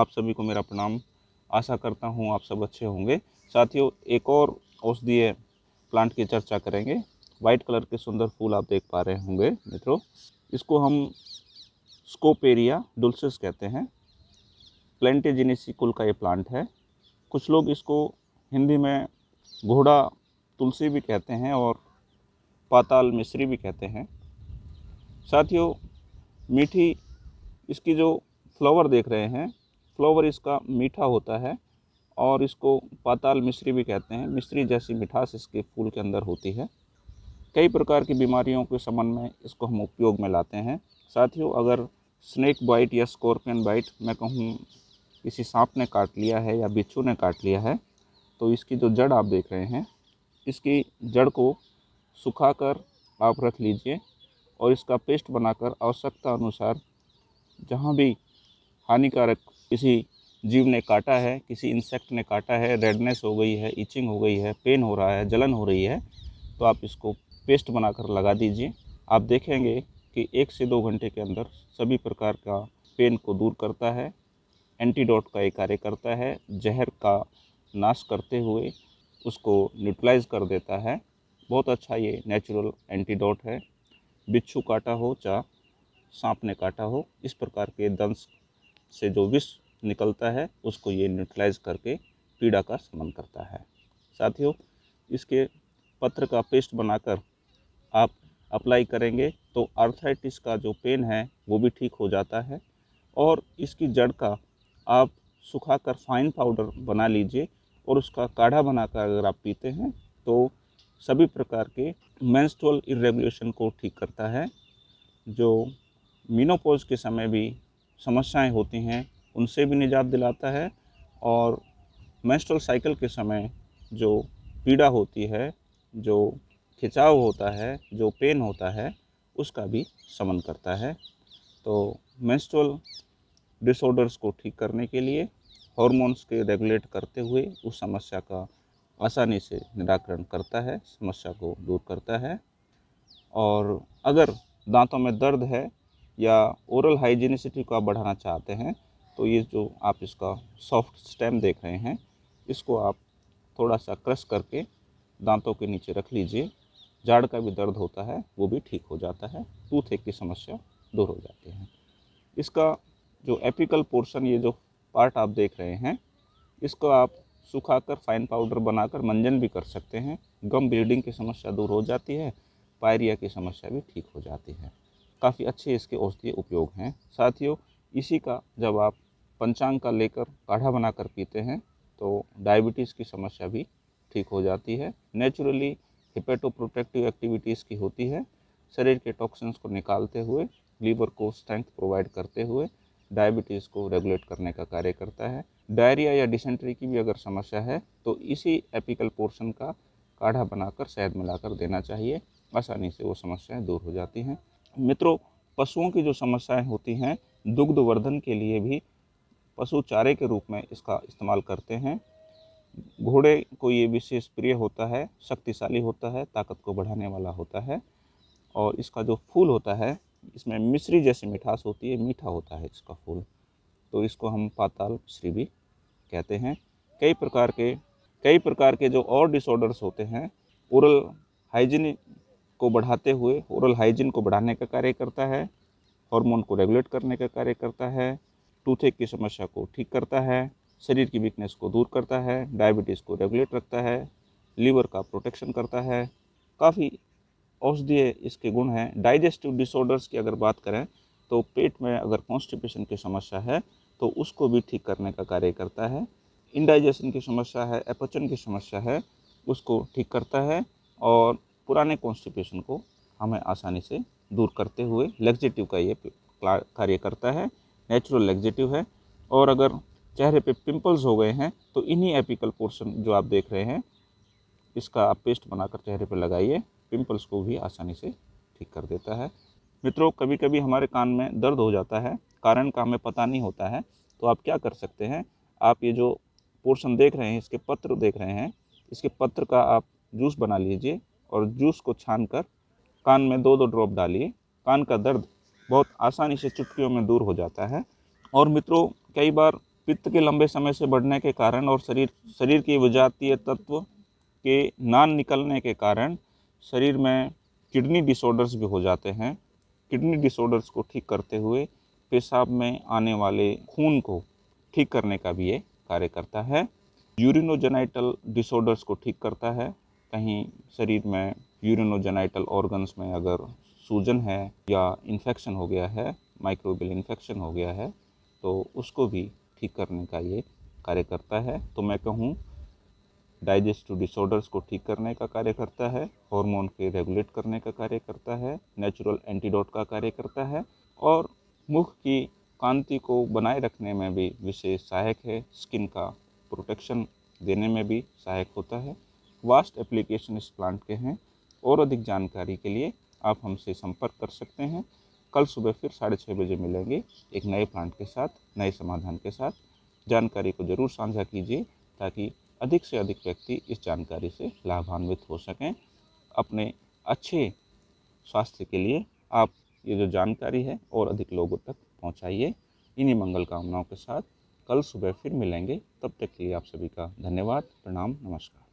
आप सभी को मेरा प्रणाम आशा करता हूँ आप सब अच्छे होंगे साथियों एक और औषधीय प्लांट की चर्चा करेंगे वाइट कलर के सुंदर फूल आप देख पा रहे होंगे मित्रों इसको हम स्कोपेरिया डुलसिस कहते हैं प्लेंटेजिनेसी कुल का ये प्लांट है कुछ लोग इसको हिंदी में घोड़ा तुलसी भी कहते हैं और पाताल मिश्री भी कहते हैं साथियों मीठी इसकी जो फ्लावर देख रहे हैं फ्लोवर इसका मीठा होता है और इसको पाताल मिश्री भी कहते हैं मिश्री जैसी मिठास इसके फूल के अंदर होती है कई प्रकार की बीमारियों के संबंध में इसको हम उपयोग में लाते हैं साथियों अगर स्नैक बाइट या स्कॉर्पियन बाइट मैं कहूँ किसी सांप ने काट लिया है या बिच्छू ने काट लिया है तो इसकी जो जड़ आप देख रहे हैं इसकी जड़ को कर आप रख लीजिए और इसका पेस्ट बनाकर आवश्यकता अनुसार जहाँ भी हानिकारक किसी जीव ने काटा है किसी इंसेक्ट ने काटा है रेडनेस हो गई है इचिंग हो गई है पेन हो रहा है जलन हो रही है तो आप इसको पेस्ट बनाकर लगा दीजिए आप देखेंगे कि एक से दो घंटे के अंदर सभी प्रकार का पेन को दूर करता है एंटीडोट का ये कार्य करता है जहर का नाश करते हुए उसको न्यूट्रलाइज कर देता है बहुत अच्छा ये नेचुरल एंटीडोट है बिच्छू काटा हो चाहे सांप ने काटा हो इस प्रकार के दंश से जो विष निकलता है उसको ये न्यूट्रलाइज करके पीड़ा का समन करता है साथियों इसके पत्र का पेस्ट बनाकर आप अप्लाई करेंगे तो आर्थराइटिस का जो पेन है वो भी ठीक हो जाता है और इसकी जड़ का आप सुखाकर फाइन पाउडर बना लीजिए और उसका काढ़ा बनाकर अगर आप पीते हैं तो सभी प्रकार के मेंस्ट्रुअल इरेगुलेशन को ठीक करता है जो मीनोपोज के समय भी समस्याएं होती हैं उनसे भी निजात दिलाता है और मेस्ट्रल साइकिल के समय जो पीड़ा होती है जो खिंचाव होता है जो पेन होता है उसका भी समन करता है तो मेस्ट्रल डिसऑर्डर्स को ठीक करने के लिए हॉर्मोन्स के रेगुलेट करते हुए उस समस्या का आसानी से निराकरण करता है समस्या को दूर करता है और अगर दांतों में दर्द है या ओरल हाइजीनिसिटी को आप बढ़ाना चाहते हैं तो ये जो आप इसका सॉफ्ट स्टेम देख रहे हैं इसको आप थोड़ा सा क्रश करके दांतों के नीचे रख लीजिए जाड़ का भी दर्द होता है वो भी ठीक हो जाता है टूथ एक की समस्या दूर हो जाती है इसका जो एपिकल पोर्शन ये जो पार्ट आप देख रहे हैं इसको आप सुखाकर फाइन पाउडर बनाकर मंजन भी कर सकते हैं गम ब्लीडिंग की समस्या दूर हो जाती है पायरिया की समस्या भी ठीक हो जाती है काफ़ी अच्छे इसके औषधीय उपयोग हैं साथियों इसी का जब आप पंचांग का लेकर काढ़ा बनाकर पीते हैं तो डायबिटीज़ की समस्या भी ठीक हो जाती है नेचुरली हिपेटोप्रोटेक्टिव एक्टिविटीज़ की होती है शरीर के टॉक्सिन्स को निकालते हुए लीवर को स्ट्रेंथ प्रोवाइड करते हुए डायबिटीज़ को रेगुलेट करने का कार्य करता है डायरिया या डिसेंट्री की भी अगर समस्या है तो इसी एपिकल पोर्शन का काढ़ा बनाकर शहद मिलाकर देना चाहिए आसानी से वो समस्याएं दूर हो जाती हैं मित्रों पशुओं की जो समस्याएं होती हैं दुग्ध वर्धन के लिए भी पशु चारे के रूप में इसका इस्तेमाल करते हैं घोड़े को ये विशेष प्रिय होता है शक्तिशाली होता है ताकत को बढ़ाने वाला होता है और इसका जो फूल होता है इसमें मिश्री जैसी मिठास होती है मीठा होता है इसका फूल तो इसको हम पाताल श्री भी कहते हैं कई प्रकार के कई प्रकार के जो और डिसऑर्डर्स होते हैं ओरल हाइजीन को बढ़ाते हुए ओरल हाइजीन को बढ़ाने का कार्य करता है हार्मोन को रेगुलेट करने का कार्य करता है टूथेक की समस्या को ठीक करता है शरीर की वीकनेस को दूर करता है डायबिटीज़ को रेगुलेट रखता है लीवर का प्रोटेक्शन करता है काफ़ी औषधीय इसके गुण हैं डाइजेस्टिव डिसऑर्डर्स की अगर बात करें तो पेट में अगर कॉन्स्टिपेशन की समस्या है तो उसको भी ठीक करने का कार्य करता है इंडाइजेशन की समस्या है अपचन की समस्या है उसको ठीक करता है और पुराने कॉन्स्टिपेशन को हमें आसानी से दूर करते हुए लेग्जेटिव का ये कार्य करता है नेचुरल लेग्जेटिव है और अगर चेहरे पे पिंपल्स हो गए हैं तो इन्हीं एपिकल पोर्शन जो आप देख रहे हैं इसका आप पेस्ट बनाकर चेहरे पर लगाइए पिंपल्स को भी आसानी से ठीक कर देता है मित्रों कभी कभी हमारे कान में दर्द हो जाता है कारण का हमें पता नहीं होता है तो आप क्या कर सकते हैं आप ये जो पोर्शन देख रहे हैं इसके पत्र देख रहे हैं इसके पत्र का आप जूस बना लीजिए और जूस को छान कर कान में दो दो ड्रॉप डालिए कान का दर्द बहुत आसानी से चुटकियों में दूर हो जाता है और मित्रों कई बार पित्त के लंबे समय से बढ़ने के कारण और शरीर शरीर की विजातीय तत्व के नान निकलने के कारण शरीर में किडनी डिसऑर्डर्स भी हो जाते हैं किडनी डिसऑर्डर्स को ठीक करते हुए पेशाब में आने वाले खून को ठीक करने का भी ये कार्य करता है यूरिनोजेनाइटल डिसऑर्डर्स को ठीक करता है कहीं शरीर में यूरिनोजेनाइटल ऑर्गन्स में अगर सूजन है या इन्फेक्शन हो गया है माइक्रोबियल इन्फेक्शन हो गया है तो उसको भी ठीक करने का ये कार्य करता है तो मैं कहूँ डाइजेस्टिव डिसऑर्डर्स को ठीक करने का कार्य करता है हार्मोन के रेगुलेट करने का कार्य करता है नेचुरल एंटीडोट का कार्य करता है और मुख की कांति को बनाए रखने में भी विशेष सहायक है स्किन का प्रोटेक्शन देने में भी सहायक होता है वास्ट एप्लीकेशन इस प्लांट के हैं और अधिक जानकारी के लिए आप हमसे संपर्क कर सकते हैं कल सुबह फिर साढ़े छः बजे मिलेंगे एक नए प्लांट के साथ नए समाधान के साथ जानकारी को ज़रूर साझा कीजिए ताकि अधिक से अधिक व्यक्ति इस जानकारी से लाभान्वित हो सकें अपने अच्छे स्वास्थ्य के लिए आप ये जो जानकारी है और अधिक लोगों तक पहुंचाइए इन्हीं मंगल कामनाओं के साथ कल सुबह फिर मिलेंगे तब तक के लिए आप सभी का धन्यवाद प्रणाम नमस्कार